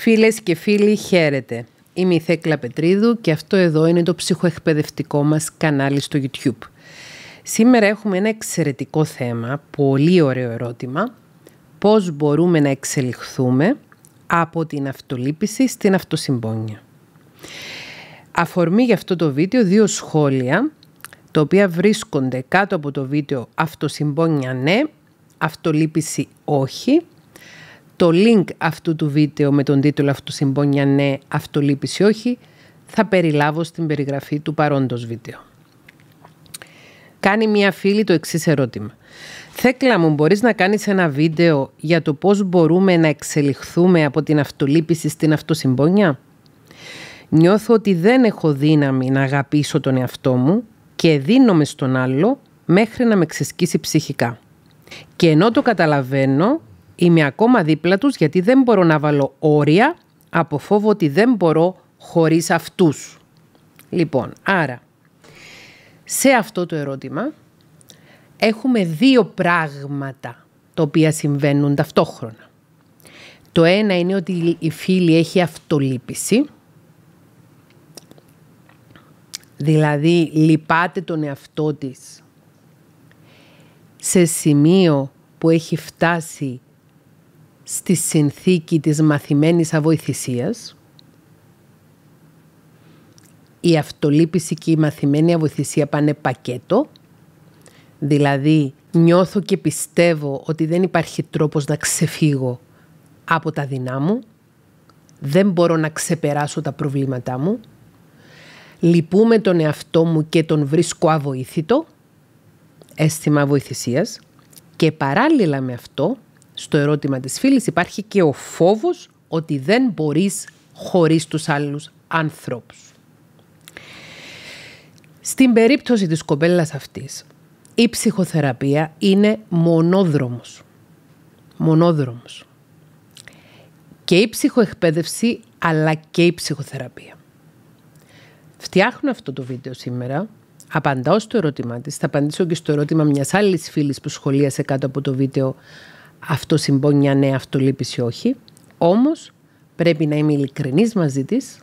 Φίλες και φίλοι, χαίρετε. Είμαι η Θέκλα Πετρίδου και αυτό εδώ είναι το ψυχοεκπαιδευτικό μας κανάλι στο YouTube. Σήμερα έχουμε ένα εξαιρετικό θέμα, πολύ ωραίο ερώτημα. Πώς μπορούμε να εξελιχθούμε από την αυτολύπηση στην αυτοσυμπόνια. Αφορμή για αυτό το βίντεο δύο σχόλια, τα οποία βρίσκονται κάτω από το βίντεο «Αυτοσυμπόνια ναι», «Αυτολύπηση όχι» Το link αυτού του βίντεο με τον τίτλο «Αυτοσυμπόνια ναι, αυτολύπηση όχι» θα περιλάβω στην περιγραφή του παρόντος βίντεο. Κάνει μία φίλη το εξής ερώτημα. Θέκλα μου, μπορείς να κάνεις ένα βίντεο για το πώς μπορούμε να εξελιχθούμε από την αυτολύπηση στην αυτοσυμπόνια. Νιώθω ότι δεν έχω δύναμη να αγαπήσω τον εαυτό μου και δίνομαι στον άλλο μέχρι να με ξεσκίσει ψυχικά. Και ενώ το καταλαβαίνω, Είμαι ακόμα δίπλα τους γιατί δεν μπορώ να βάλω όρια από φόβο ότι δεν μπορώ χωρίς αυτούς. Λοιπόν, άρα, σε αυτό το ερώτημα έχουμε δύο πράγματα τα οποία συμβαίνουν ταυτόχρονα. Το ένα είναι ότι η φίλη έχει αυτολύπηση, δηλαδή λυπάται τον εαυτό της σε σημείο που έχει φτάσει στη συνθήκη της μαθημένης αβοηθησίας. Η αυτολύπηση και η μαθημένη αβοηθησία πάνε πακέτο. Δηλαδή νιώθω και πιστεύω ότι δεν υπάρχει τρόπος να ξεφύγω από τα δεινά μου. Δεν μπορώ να ξεπεράσω τα προβλήματά μου. Λυπούμε τον εαυτό μου και τον βρίσκω αβοήθητο. Αίσθημα βοηθησίας. Και παράλληλα με αυτό στο ερώτημα της φίλης υπάρχει και ο φόβος ότι δεν μπορείς χωρίς τους άλλους ανθρώπους. Στην περίπτωση της κοπέλας αυτής, η ψυχοθεραπεία είναι μονόδρομος. Μονόδρομος. Και η ψυχοεκπαίδευση αλλά και η ψυχοθεραπεία. Φτιάχνω αυτό το βίντεο σήμερα απαντάω στο ερώτημά της, θα απαντήσω και στο ερώτημα μιας άλλης φίλης που σχολίασε κάτω από το βίντεο αυτό συμπόνια ναι, νέα όχι. Όμως πρέπει να είμαι ειλικρινής μαζί της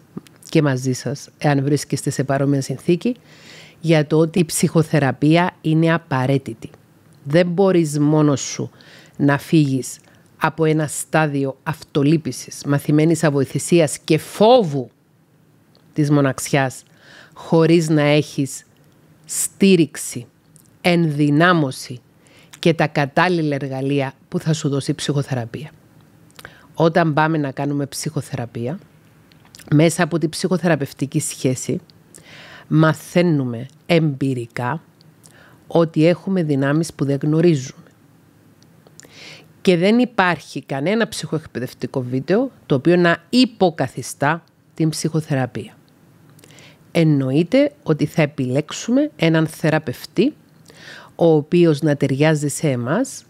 και μαζί σας, εάν βρίσκεστε σε παρόμοια συνθήκη, για το ότι η ψυχοθεραπεία είναι απαραίτητη. Δεν μπορείς μόνος σου να φύγεις από ένα στάδιο αυτολύπησης, μαθημένης αβοηθησίας και φόβου της μοναξιάς, χωρίς να έχεις στήριξη, ενδυνάμωση και τα κατάλληλα εργαλεία που θα σου δώσει η ψυχοθεραπεία. Όταν πάμε να κάνουμε ψυχοθεραπεία, μέσα από την ψυχοθεραπευτική σχέση, μαθαίνουμε εμπειρικά ότι έχουμε δυνάμεις που δεν γνωρίζουμε. Και δεν υπάρχει κανένα ψυχοεκπαιδευτικό βίντεο το οποίο να υποκαθιστά την ψυχοθεραπεία. Εννοείται ότι θα επιλέξουμε έναν θεραπευτή ο οποίος να ταιριάζει σε εμάς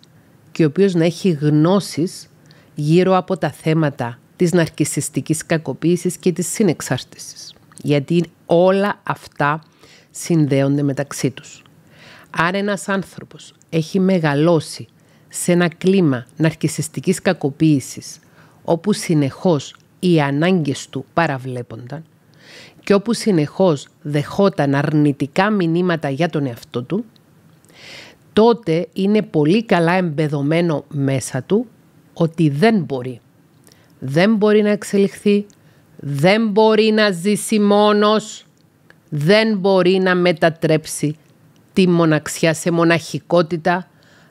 και ο οποίος να έχει γνώσεις γύρω από τα θέματα της ναρκισιστικής κακοποίησης και της συνεξάρτησης. Γιατί όλα αυτά συνδέονται μεταξύ τους. Άρα ένας άνθρωπος έχει μεγαλώσει σε ένα κλίμα ναρκισιστικής κακοποίησης όπου συνεχώς οι ανάγκες του παραβλέπονταν και όπου συνεχώς δεχόταν αρνητικά μηνύματα για τον εαυτό του, τότε είναι πολύ καλά εμπεδωμένο μέσα του ότι δεν μπορεί. Δεν μπορεί να εξελιχθεί, δεν μπορεί να ζήσει μόνος, δεν μπορεί να μετατρέψει τη μοναξιά σε μοναχικότητα,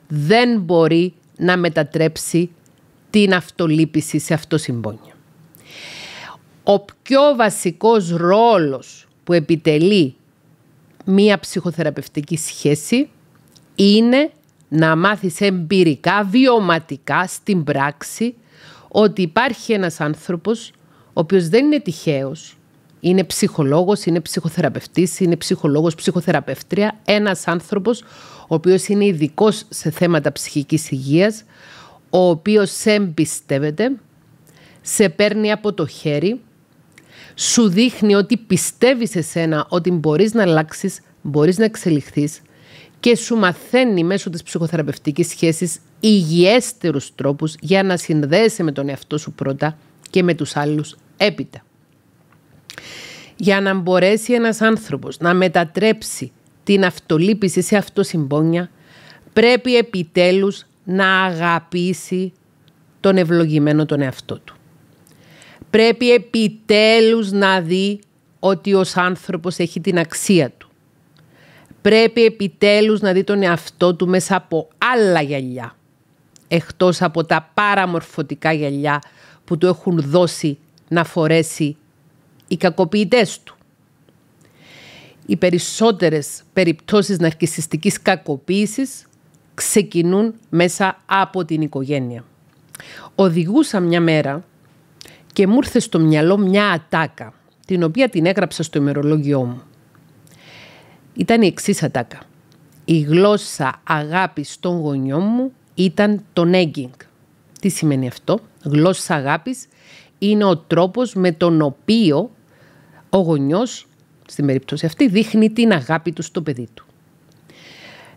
δεν μπορεί να μετατρέψει την αυτολύπηση σε αυτοσυμπόνια. Ο πιο βασικός ρόλος που επιτελεί μία ψυχοθεραπευτική σχέση είναι να μάθεις εμπειρικά, βιωματικά, στην πράξη, ότι υπάρχει ένας άνθρωπος ο οποίος δεν είναι τυχαίος, είναι ψυχολόγος, είναι ψυχοθεραπευτής, είναι ψυχολόγος, ψυχοθεραπευτρία, ένας άνθρωπος ο οποίος είναι ειδικός σε θέματα ψυχικής υγείας, ο οποίος σε εμπιστεύεται, σε παίρνει από το χέρι, σου δείχνει ότι σε σένα ότι μπορείς να αλλάξεις, μπορείς να εξελιχθείς, και σου μαθαίνει μέσω της ψυχοθεραπευτικής σχέσης υγιέστερους τρόπους για να συνδέεσαι με τον εαυτό σου πρώτα και με τους άλλους έπειτα. Για να μπορέσει ένας άνθρωπος να μετατρέψει την αυτολύπηση σε αυτοσυμπόνια, πρέπει επιτέλους να αγαπήσει τον ευλογημένο τον εαυτό του. Πρέπει επιτέλους να δει ότι ο άνθρωπος έχει την αξία του πρέπει επιτέλους να δει τον εαυτό του μέσα από άλλα γυαλιά, εκτός από τα παραμορφωτικά γυαλιά που του έχουν δώσει να φορέσει οι κακοποιητές του. Οι περισσότερες περιπτώσεις ναρκισιστικής κακοποίησης ξεκινούν μέσα από την οικογένεια. Οδηγούσα μια μέρα και μου ήρθε στο μυαλό μια ατάκα, την οποία την έγραψα στο ημερολόγιό μου ήταν η εξής ατάκα. Η γλώσσα αγάπης των γονιών μου ήταν το nagging. Τι σημαίνει αυτό. Γλώσσα αγάπης είναι ο τρόπος με τον οποίο ο γονιός στην περίπτωση αυτή, δείχνει την αγάπη του στο παιδί του.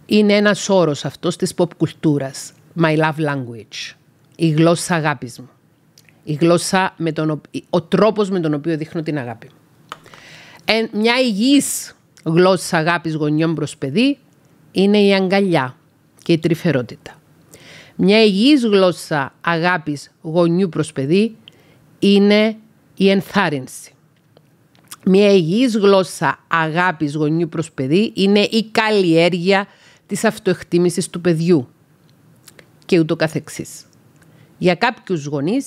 Είναι ένας όρος αυτός της pop κουλτούρας. My love language. Η γλώσσα αγάπης μου. Η γλώσσα, με τον, ο τρόπος με τον οποίο δείχνω την αγάπη μου. Ε, μια υγιής γλώσσα αγάπης γονιών προς παιδί είναι η αγκαλιά και η τρυφερότητα. Μια υγιής γλώσσα αγάπης γονιού προς παιδί είναι η ενθάρρυνση. Μια υγιής γλώσσα αγάπης γονιού προς παιδί είναι η καλλιέργεια της αυτοεκτίμησης του παιδιού και ούτω καθεξής. Για κάποιους γονείς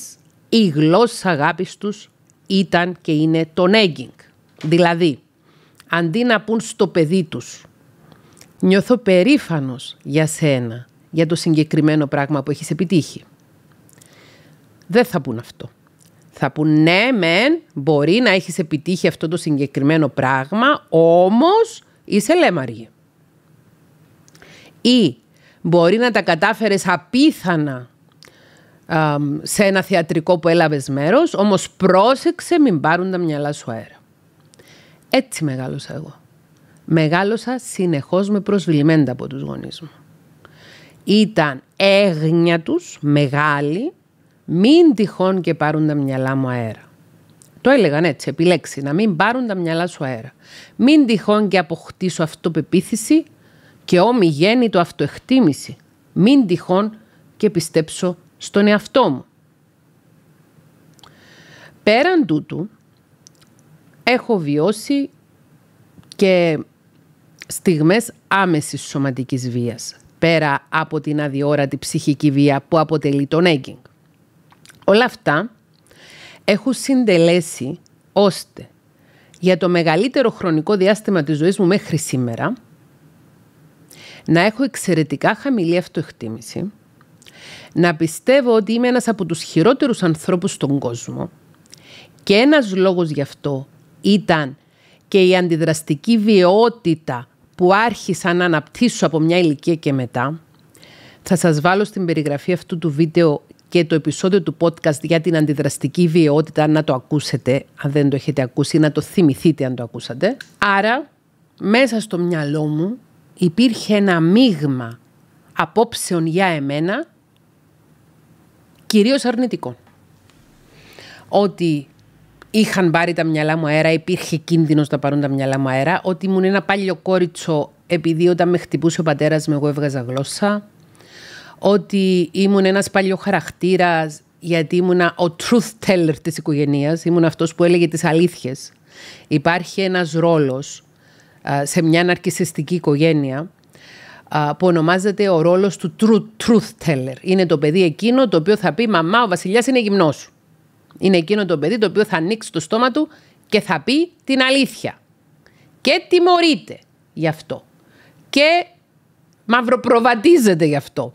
η γλώσσα αγάπης τους ήταν και είναι το nagging. Δηλαδή, αντί να πούν στο παιδί τους «Νιώθω περήφανος για σένα, για το συγκεκριμένο πράγμα που έχεις επιτύχει». Δεν θα πούν αυτό. Θα πούν «Ναι, μεν, μπορεί να έχεις επιτύχει αυτό το συγκεκριμένο πράγμα, όμως είσαι λέμαργη». Ή μπορεί να τα κατάφερες απίθανα σε ένα θεατρικό που έλαβες μέρος, όμως πρόσεξε μην πάρουν τα μυαλά σου αέρα. Έτσι μεγάλωσα εγώ. Μεγάλωσα συνεχώς με προσβλημένη από τους γονείς μου. Ήταν έγνοια τους, μεγάλη, μην τυχόν και πάρουν τα μυαλά μου αέρα. Το έλεγαν έτσι, επιλέξει, να μην πάρουν τα μυαλά σου αέρα. Μην τυχόν και αποκτήσω αυτοπεποίθηση και όμοι το αυτοεκτίμηση. Μην τυχόν και πιστέψω στον εαυτό μου. Πέραν τούτου, έχω βιώσει και στιγμές άμεσης σωματικής βίας, πέρα από την αδιόρατη ψυχική βία που αποτελεί τον έγκυγκ. Όλα αυτά έχουν συντελέσει ώστε για το μεγαλύτερο χρονικό διάστημα της ζωής μου μέχρι σήμερα να έχω εξαιρετικά χαμηλή αυτοεκτίμηση, να πιστεύω ότι είμαι ένας από τους χειρότερους ανθρώπους στον κόσμο και ένας λόγος γι' αυτό ήταν και η αντιδραστική βιαιότητα που άρχισαν να αναπτύσσω από μια ηλικία και μετά. Θα σας βάλω στην περιγραφή αυτού του βίντεο και το επεισόδιο του podcast για την αντιδραστική βιαιότητα να το ακούσετε, αν δεν το έχετε ακούσει, να το θυμηθείτε αν το ακούσατε. Άρα, μέσα στο μυαλό μου υπήρχε ένα μείγμα απόψεων για εμένα, κυρίως αρνητικών. Ότι είχαν πάρει τα μυαλά μου αέρα, υπήρχε κίνδυνος να πάρουν τα μυαλά μου αέρα, ότι ήμουν ένα παλιό κόριτσο επειδή όταν με χτυπούσε ο πατέρας μου, εγώ έβγαζα γλώσσα. Ότι ήμουν ένας παλιό χαρακτήρας, γιατί ήμουνα ο truth teller της οικογένειας, ήμουν αυτός που έλεγε τις αλήθειες. Υπάρχει ένας ρόλος σε μια αναρκιστική οικογένεια που ονομάζεται ο ρόλος του truth teller. Είναι το παιδί εκείνο το οποίο θα πει «Μαμά, ο βασιλιάς είναι γυμνός». Είναι εκείνο το παιδί το οποίο θα ανοίξει το στόμα του και θα πει την αλήθεια. Και τιμωρείται γι' αυτό. Και μαυροπροβατίζεται γι' αυτό.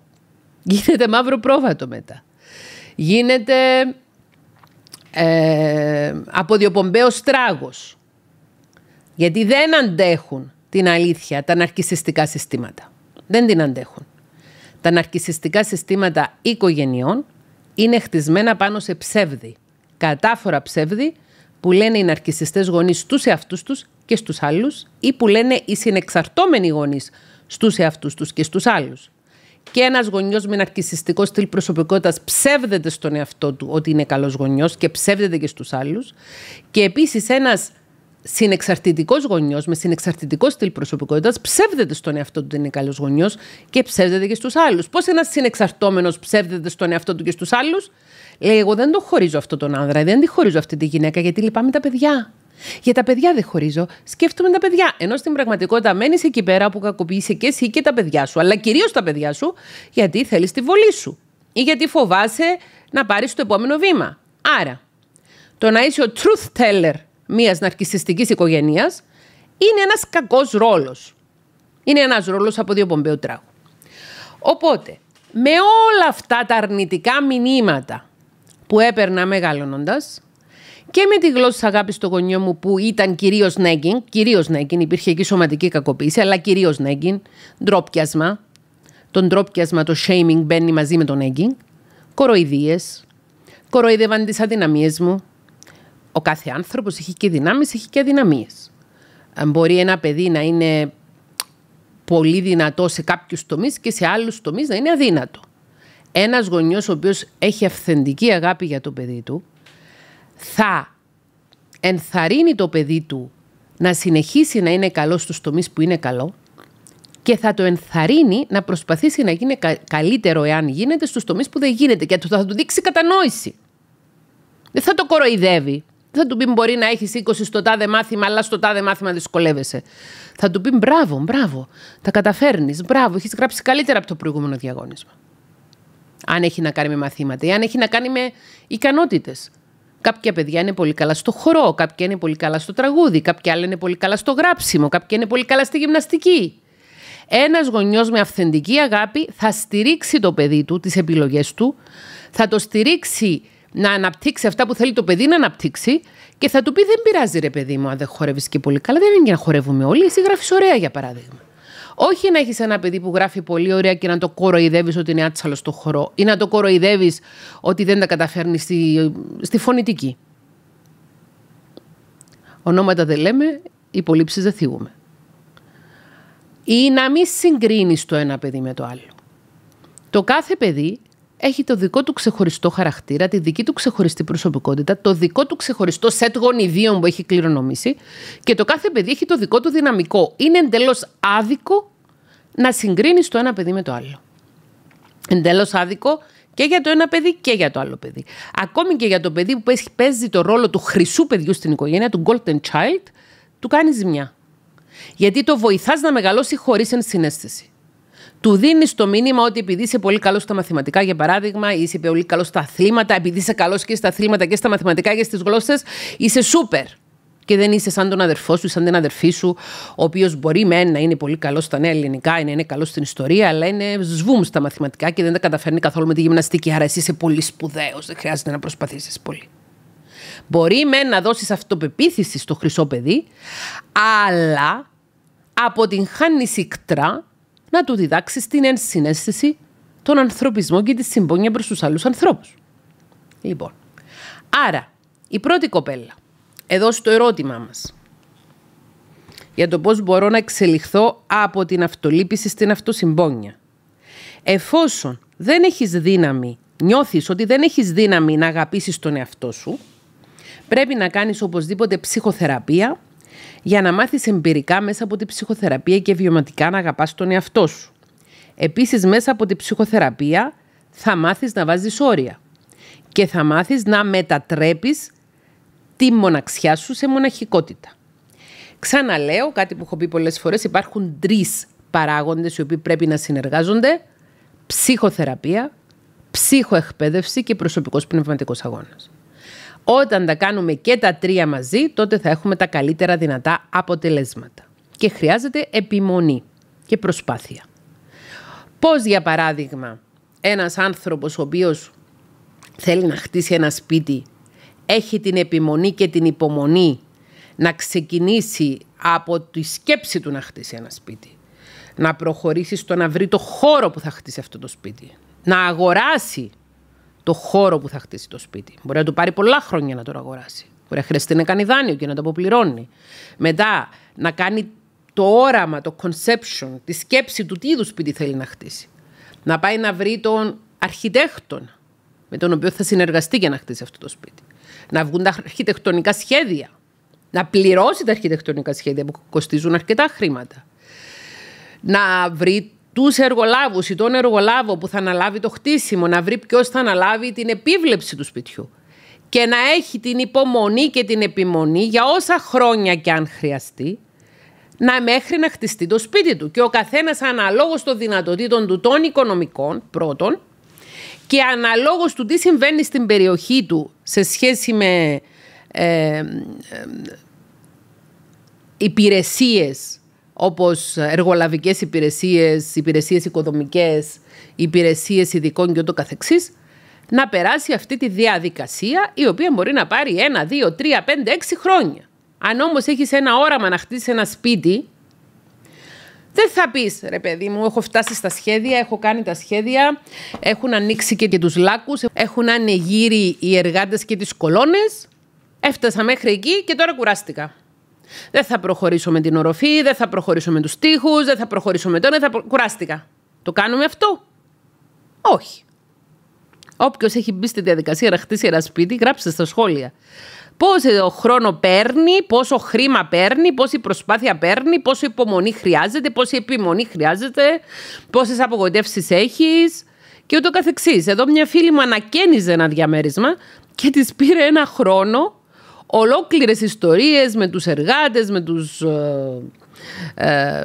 Γίνεται μαύρο πρόβατο μετά. Γίνεται ε, αποδιοπομπαίος τράγος. Γιατί δεν αντέχουν την αλήθεια τα ναρκισιστικά συστήματα. Δεν την αντέχουν. Τα ναρκισιστικά συστήματα οικογενειών είναι χτισμένα πάνω σε ψεύδι κατάφορα ψεύδι που λένε οι ναρκισιστές γονείς στους εαυτούς τους και στους άλλους ή που λένε οι συνεξαρτώμενοι γονείς στους εαυτούς τους και στους άλλους. Και ένας γονιός με ναρκιστικό στυλ προσωπικότητας ψεύδεται στον εαυτό του ότι είναι καλός γονιός και ψεύδεται και στους άλλους. Και επίσης ένας συνεξαρτητικός γονιός με συνεξαρτητικό στυλ προσωπικότητας ψεύδεται στον εαυτό του ότι είναι καλός γονιός και ψεύδεται και στους άλλους. Πώς ένας συνεξαρτώμενος ψεύδεται στον εαυτό του και στους άλλους, Λέει, εγώ δεν τον χωρίζω αυτόν τον άνδρα, δεν τη χωρίζω αυτή τη γυναίκα, γιατί λυπάμαι τα παιδιά. Για τα παιδιά δεν χωρίζω. Σκέφτομαι τα παιδιά. Ενώ στην πραγματικότητα μένεις εκεί πέρα που κακοποιήσε και εσύ και τα παιδιά σου, αλλά κυρίως τα παιδιά σου, γιατί θέλεις τη βολή σου ή γιατί φοβάσαι να πάρεις το επόμενο βήμα. Άρα, το να είσαι ο truth teller μιας ναρκιστική οικογένειας είναι ένας κακός ρόλος. Είναι ένας ρόλος από δύο πομπέου τράγου. Οπότε, με όλα αυτά τα αρνητικά μηνύματα που έπαιρνα μεγαλώνοντας. Και με τη γλώσσα αγάπης στο γονιό μου που ήταν κυρίως νέγκιν, κυρίως νέγκιν, υπήρχε εκεί σωματική κακοποίηση, αλλά κυρίως νέγκιν, ντρόπιασμα. Τον ντρόπιασμα, το shaming μπαίνει μαζί με τον νέγκιν. Κοροϊδίες. Κοροϊδεύαν τις αδυναμίες μου. Ο κάθε άνθρωπος έχει και δυνάμεις, έχει και αδυναμίες. Μπορεί ένα παιδί να είναι πολύ δυνατό σε κάποιους τομείς και σε άλλους τομείς να είναι αδύνατο ένας γονιός ο οποίος έχει αυθεντική αγάπη για το παιδί του θα ενθαρρύνει το παιδί του να συνεχίσει να είναι καλός στους τομείς που είναι καλό και θα το ενθαρρύνει να προσπαθήσει να γίνει καλύτερο εάν γίνεται στους τομείς που δεν γίνεται και θα του δείξει κατανόηση. Δεν θα το κοροϊδεύει. Δεν θα του πει μπορεί να έχεις 20 στο τάδε μάθημα αλλά στο τάδε μάθημα δυσκολεύεσαι. Θα του πει μπράβο, μπράβο, τα καταφέρνεις, μπράβο, έχεις γράψει καλύτερα από το προηγούμενο διαγώνισμα. Αν έχει να κάνει με μαθήματα ή αν έχει να κάνει με ικανότητες. Κάποια παιδιά είναι πολύ καλά στο χορό, κάποια είναι πολύ καλά στο τραγούδι, κάποια άλλα είναι πολύ καλά στο γράψιμο, κάποια είναι πολύ καλά στη γυμναστική. Ένας γονιός με αυθεντική αγάπη θα στηρίξει το παιδί του, τις επιλογές του, θα το στηρίξει να αναπτύξει αυτά που θέλει το παιδί να αναπτύξει και θα του πει: Δεν πειράζει, ρε παιδί μου, αν δεν χορεύεις και πολύ καλά. Δεν είναι για να χορεύουμε όλοι. Εσύ γράφεις ωραία, για παράδειγμα. Όχι να έχεις ένα παιδί που γράφει πολύ ωραία και να το κοροϊδεύεις ότι είναι άτσαλος στο χορό ή να το κοροϊδεύεις ότι δεν τα καταφέρνει στη, στη φωνητική. Ονόματα δεν λέμε, υπολείψει δεν θίγουμε. Ή να μην συγκρίνεις το ένα παιδί με το άλλο. Το κάθε παιδί έχει το δικό του ξεχωριστό χαρακτήρα, τη δική του ξεχωριστή προσωπικότητα, το δικό του ξεχωριστό σετ γονιδίων που έχει κληρονομήσει και το κάθε παιδί έχει το δικό του δυναμικό. Είναι εντελώς άδικο να συγκρίνεις το ένα παιδί με το άλλο. Εντελώς άδικο και για το ένα παιδί και για το άλλο παιδί. Ακόμη και για το παιδί που παίζει το ρόλο του χρυσού παιδιού στην οικογένεια, του golden child, του κάνει ζημιά. Γιατί το βοηθάς να μεγαλώσει χωρίς ενσυναίσθηση του δίνεις το μήνυμα ότι επειδή είσαι πολύ καλός στα μαθηματικά, για παράδειγμα, ή είσαι πολύ καλός στα αθλήματα, επειδή είσαι καλός και στα αθλήματα και στα μαθηματικά και στις γλώσσες, είσαι σούπερ. Και δεν είσαι σαν τον αδερφό σου, σαν την αδερφή σου, ο οποίος μπορεί μεν να είναι πολύ καλός στα νέα ελληνικά, είναι, είναι καλός στην ιστορία, αλλά είναι σβούμ στα μαθηματικά και δεν τα καταφέρνει καθόλου με τη γυμναστική. Άρα εσύ είσαι πολύ σπουδαίος, δεν χρειάζεται να προσπαθήσεις πολύ. Μπορεί με να δώσεις αυτοπεποίθηση στο χρυσό παιδί, αλλά αποτυγχάνει ικτρά να του διδάξεις την ενσυναίσθηση, τον ανθρωπισμό και τη συμπόνια προς τους άλλους ανθρώπους. Λοιπόν, άρα η πρώτη κοπέλα, εδώ στο ερώτημά μας, για το πώς μπορώ να εξελιχθώ από την αυτολύπηση στην αυτοσυμπόνια. Εφόσον δεν έχεις δύναμη, νιώθεις ότι δεν έχεις δύναμη να αγαπήσεις τον εαυτό σου, πρέπει να κάνεις οπωσδήποτε ψυχοθεραπεία για να μάθεις εμπειρικά μέσα από την ψυχοθεραπεία και βιωματικά να αγαπάς τον εαυτό σου. Επίσης μέσα από την ψυχοθεραπεία θα μάθεις να βάζεις όρια και θα μάθεις να μετατρέπεις τη μοναξιά σου σε μοναχικότητα. Ξαναλέω κάτι που έχω πει πολλές φορές, υπάρχουν τρεις παράγοντες οι οποίοι πρέπει να συνεργάζονται, ψυχοθεραπεία, ψυχοεκπαίδευση και προσωπικός πνευματικός αγώνας. Όταν τα κάνουμε και τα τρία μαζί, τότε θα έχουμε τα καλύτερα δυνατά αποτελέσματα. Και χρειάζεται επιμονή και προσπάθεια. Πώς για παράδειγμα ένας άνθρωπος ο οποίος θέλει να χτίσει ένα σπίτι έχει την επιμονή και την υπομονή να ξεκινήσει από τη σκέψη του να χτίσει ένα σπίτι. Να προχωρήσει στο να βρει το χώρο που θα χτίσει αυτό το σπίτι. Να αγοράσει το χώρο που θα χτίσει το σπίτι. Μπορεί να του πάρει πολλά χρόνια να το αγοράσει. Μπορεί να χρειαστεί να κάνει δάνειο και να το αποπληρώνει. Μετά να κάνει το όραμα, το conception, τη σκέψη του τι είδους σπίτι θέλει να χτίσει. Να πάει να βρει τον αρχιτέκτονα με τον οποίο θα συνεργαστεί για να χτίσει αυτό το σπίτι. Να βγουν τα αρχιτεκτονικά σχέδια. Να πληρώσει τα αρχιτεκτονικά σχέδια που κοστίζουν αρκετά χρήματα. Να βρει τους εργολάβους ή τον εργολάβο που θα αναλάβει το χτίσιμο, να βρει ποιος θα αναλάβει την επίβλεψη του σπιτιού και να έχει την υπομονή και την επιμονή για όσα χρόνια και αν χρειαστεί να μέχρι να χτιστεί το σπίτι του. Και ο καθένας αναλόγως των δυνατοτήτων του των οικονομικών πρώτον και αναλόγως του τι συμβαίνει στην περιοχή του σε σχέση με ε, ε, ε υπηρεσίες όπως εργολαβικές υπηρεσίες, υπηρεσίες οικοδομικές, υπηρεσίες ειδικών και ούτω καθεξής, να περάσει αυτή τη διαδικασία η οποία μπορεί να πάρει ένα, δύο, τρία, πέντε, έξι χρόνια. Αν όμως έχεις ένα όραμα να χτίσεις ένα σπίτι, δεν θα πεις, ρε παιδί μου, έχω φτάσει στα σχέδια, έχω κάνει τα σχέδια, έχουν ανοίξει και, και τους λάκους, έχουν ανεγείρει οι εργάτες και τις κολόνες, Έφτασα μέχρι εκεί και τώρα κουράστηκα. Δεν θα προχωρήσω με την οροφή, δεν θα προχωρήσω με τους τοίχου, δεν θα προχωρήσω με τον. θα Κουράστηκα. Το κάνουμε αυτό. Όχι. Όποιος έχει μπει στη διαδικασία να χτίσει ένα σπίτι, γράψτε στα σχόλια. Πόσο χρόνο παίρνει, πόσο χρήμα παίρνει, πόση προσπάθεια παίρνει, πόση υπομονή χρειάζεται, πόση επιμονή χρειάζεται, πόσες απογοητεύσεις έχεις και ούτω καθεξής. Εδώ μια φίλη μου ανακαίνιζε ένα διαμέρισμα και της πήρε ένα χρόνο ολόκληρες ιστορίες με τους εργάτες, με τους ε, ε,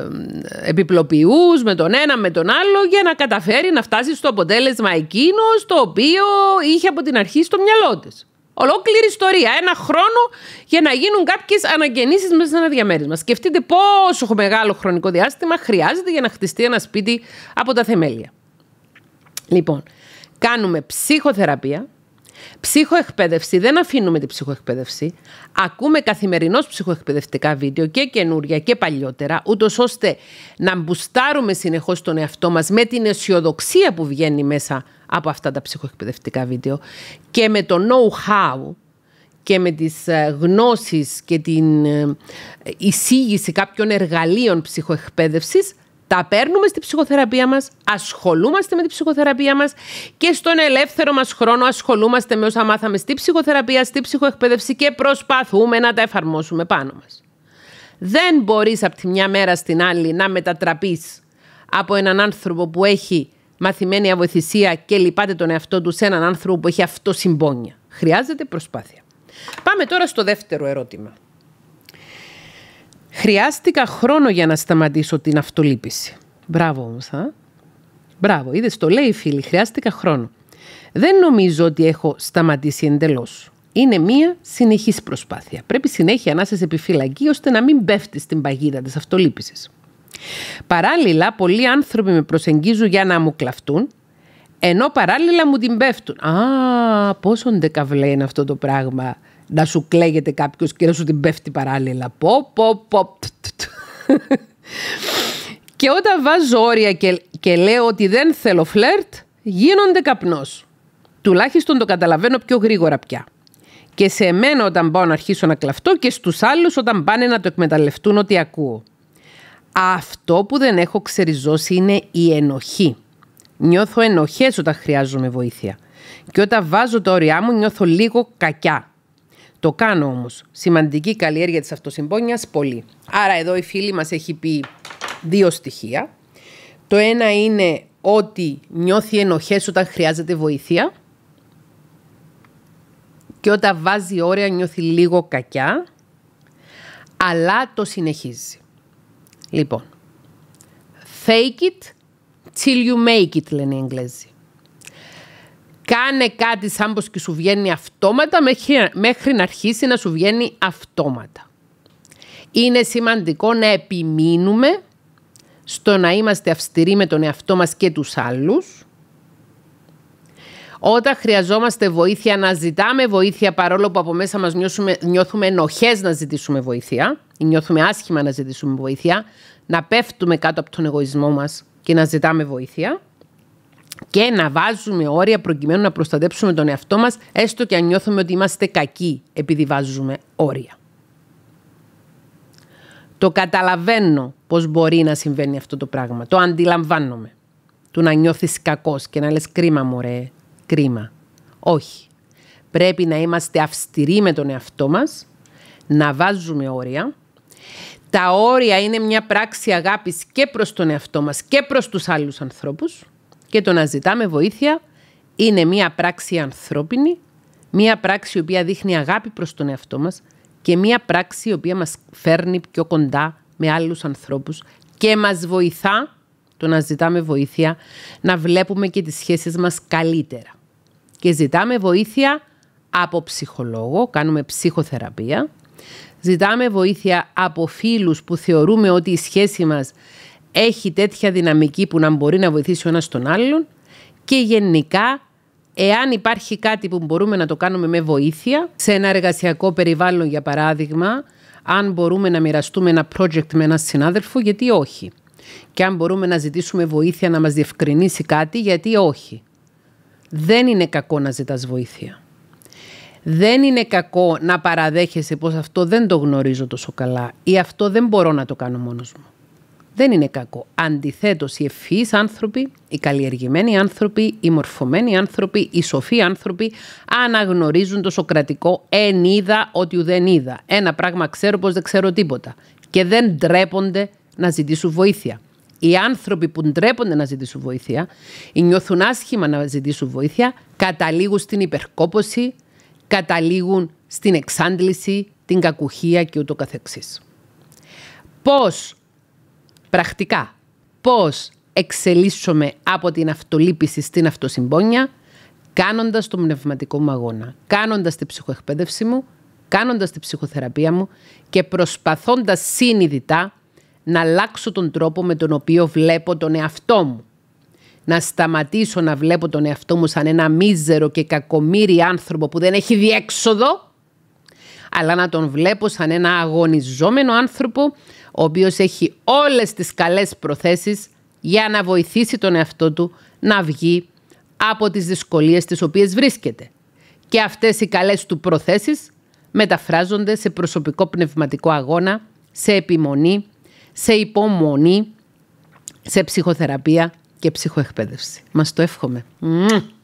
επιπλοποιούς, με τον ένα με τον άλλο για να καταφέρει να φτάσει στο αποτέλεσμα εκείνο το οποίο είχε από την αρχή στο μυαλό της. Ολόκληρη ιστορία, ένα χρόνο για να γίνουν κάποιες αναγεννήσεις μέσα σε ένα διαμέρισμα. Σκεφτείτε πόσο μεγάλο χρονικό διάστημα χρειάζεται για να χτιστεί ένα σπίτι από τα θεμέλια. Λοιπόν, κάνουμε ψυχοθεραπεία, Ψυχοεκπαίδευση. Δεν αφήνουμε την ψυχοεκπαίδευση. Ακούμε καθημερινώς ψυχοεκπαιδευτικά βίντεο και καινούρια και παλιότερα, ούτως ώστε να μπουστάρουμε συνεχώς τον εαυτό μας με την αισιοδοξία που βγαίνει μέσα από αυτά τα ψυχοεκπαιδευτικά βίντεο και με το know-how και με τις ε, γνώσεις και την ε, εισήγηση κάποιων εργαλείων ψυχοεκπαίδευσης τα παίρνουμε στη ψυχοθεραπεία μας, ασχολούμαστε με τη ψυχοθεραπεία μας και στον ελεύθερο μας χρόνο ασχολούμαστε με όσα μάθαμε στη ψυχοθεραπεία, στη ψυχοεκπαίδευση και προσπαθούμε να τα εφαρμόσουμε πάνω μας. Δεν μπορείς από τη μια μέρα στην άλλη να μετατραπείς από έναν άνθρωπο που έχει μαθημένη αβοηθησία και λυπάται τον εαυτό του σε έναν άνθρωπο που έχει αυτοσυμπόνια. Χρειάζεται προσπάθεια. Πάμε τώρα στο δεύτερο ερώτημα. Χρειάστηκα χρόνο για να σταματήσω την αυτολύπηση. Μπράβο όμως, α. Μπράβο, είδες, το λέει η φίλη, χρειάστηκα χρόνο. Δεν νομίζω ότι έχω σταματήσει εντελώς. Είναι μία συνεχής προσπάθεια. Πρέπει συνέχεια να είσαι επιφυλακή ώστε να μην πέφτεις στην παγίδα της αυτολύπησης. Παράλληλα, πολλοί άνθρωποι με προσεγγίζουν για να μου κλαφτούν, ενώ παράλληλα μου την πέφτουν. Α, πόσο ντεκαβλέ είναι αυτό το πράγμα να σου κλαίγεται κάποιος και να σου την πέφτει παράλληλα. Πο, πο, πο. και όταν βάζω όρια και, λέω ότι δεν θέλω φλερτ, γίνονται καπνός. Τουλάχιστον το καταλαβαίνω πιο γρήγορα πια. Και σε εμένα όταν πάω να αρχίσω να κλαφτώ και στους άλλους όταν πάνε να το εκμεταλλευτούν ότι ακούω. Αυτό που δεν έχω ξεριζώσει είναι η ενοχή. Νιώθω ενοχές όταν χρειάζομαι βοήθεια. Και όταν βάζω τα όρια μου νιώθω λίγο κακιά. Το κάνω όμως. Σημαντική καλλιέργεια της αυτοσυμπόνιας πολύ. Άρα, εδώ η φίλη μας έχει πει δύο στοιχεία. Το ένα είναι ότι νιώθει ενοχές όταν χρειάζεται βοήθεια και όταν βάζει όρια νιώθει λίγο κακιά, αλλά το συνεχίζει. Λοιπόν, fake it till you make it λένε οι Εγγλέζοι. Κάνε κάτι σαν πως και σου βγαίνει αυτόματα μέχρι, μέχρι να αρχίσει να σου βγαίνει αυτόματα. Είναι σημαντικό να επιμείνουμε στο να είμαστε αυστηροί με τον εαυτό μας και τους άλλους. Όταν χρειαζόμαστε βοήθεια, να ζητάμε βοήθεια παρόλο που από μέσα μας νιώθουμε ενοχές να ζητήσουμε βοήθεια ή νιώθουμε άσχημα να ζητήσουμε βοήθεια, να πέφτουμε κάτω από τον εγωισμό μας και να ζητάμε βοήθεια και να βάζουμε όρια προκειμένου να προστατέψουμε τον εαυτό μας, έστω και αν νιώθουμε ότι είμαστε κακοί επειδή βάζουμε όρια. Το καταλαβαίνω πώς μπορεί να συμβαίνει αυτό το πράγμα. Το αντιλαμβάνομαι. Του να νιώθεις κακός και να λες κρίμα μωρέ, κρίμα. Όχι. Πρέπει να είμαστε αυστηροί με τον εαυτό μας, να βάζουμε όρια. Τα όρια είναι μια πράξη αγάπης και προς τον εαυτό μας και προς τους άλλους ανθρώπους και το να ζητάμε βοήθεια είναι μία πράξη ανθρώπινη, μία πράξη η οποία δείχνει αγάπη προς τον εαυτό μας και μία πράξη η οποία μας φέρνει πιο κοντά με άλλους ανθρώπους και μας βοηθά το να ζητάμε βοήθεια να βλέπουμε και τις σχέσεις μας καλύτερα. Και ζητάμε βοήθεια από ψυχολόγο, κάνουμε ψυχοθεραπεία. Ζητάμε βοήθεια από φίλους που θεωρούμε ότι η σχέση μας έχει τέτοια δυναμική που να μπορεί να βοηθήσει ο ένας τον άλλον και γενικά εάν υπάρχει κάτι που μπορούμε να το κάνουμε με βοήθεια σε ένα εργασιακό περιβάλλον για παράδειγμα αν μπορούμε να μοιραστούμε ένα project με έναν συνάδελφο γιατί όχι και αν μπορούμε να ζητήσουμε βοήθεια να μας διευκρινίσει κάτι γιατί όχι δεν είναι κακό να ζητάς βοήθεια δεν είναι κακό να παραδέχεσαι πως αυτό δεν το γνωρίζω τόσο καλά ή αυτό δεν μπορώ να το κάνω μόνος μου δεν είναι κακό. Αντιθέτως, οι ευφυείς άνθρωποι, οι καλλιεργημένοι άνθρωποι, οι μορφωμένοι άνθρωποι, οι σοφοί άνθρωποι αναγνωρίζουν το σοκρατικό εν είδα ότι δεν είδα. Ένα πράγμα ξέρω πως δεν ξέρω τίποτα. Και δεν ντρέπονται να ζητήσουν βοήθεια. Οι άνθρωποι που ντρέπονται να ζητήσουν βοήθεια ή νιώθουν άσχημα να ζητήσουν βοήθεια, καταλήγουν στην υπερκόπωση, καταλήγουν στην εξάντληση, την κακουχία και ούτω καθεξής. Πώς πρακτικά πώς εξελίσσομαι από την αυτολύπηση στην αυτοσυμπόνια, κάνοντας τον πνευματικό μου αγώνα, κάνοντας την ψυχοεκπαίδευση μου, κάνοντας την ψυχοθεραπεία μου και προσπαθώντας συνειδητά να αλλάξω τον τρόπο με τον οποίο βλέπω τον εαυτό μου. Να σταματήσω να βλέπω τον εαυτό μου σαν ένα μίζερο και κακομύρι άνθρωπο που δεν έχει διέξοδο αλλά να τον βλέπω σαν ένα αγωνιζόμενο άνθρωπο, ο οποίος έχει όλες τις καλές προθέσεις για να βοηθήσει τον εαυτό του να βγει από τις δυσκολίες τις οποίες βρίσκεται. Και αυτές οι καλές του προθέσεις μεταφράζονται σε προσωπικό πνευματικό αγώνα, σε επιμονή, σε υπομονή, σε ψυχοθεραπεία και ψυχοεκπαίδευση. Μας το εύχομαι.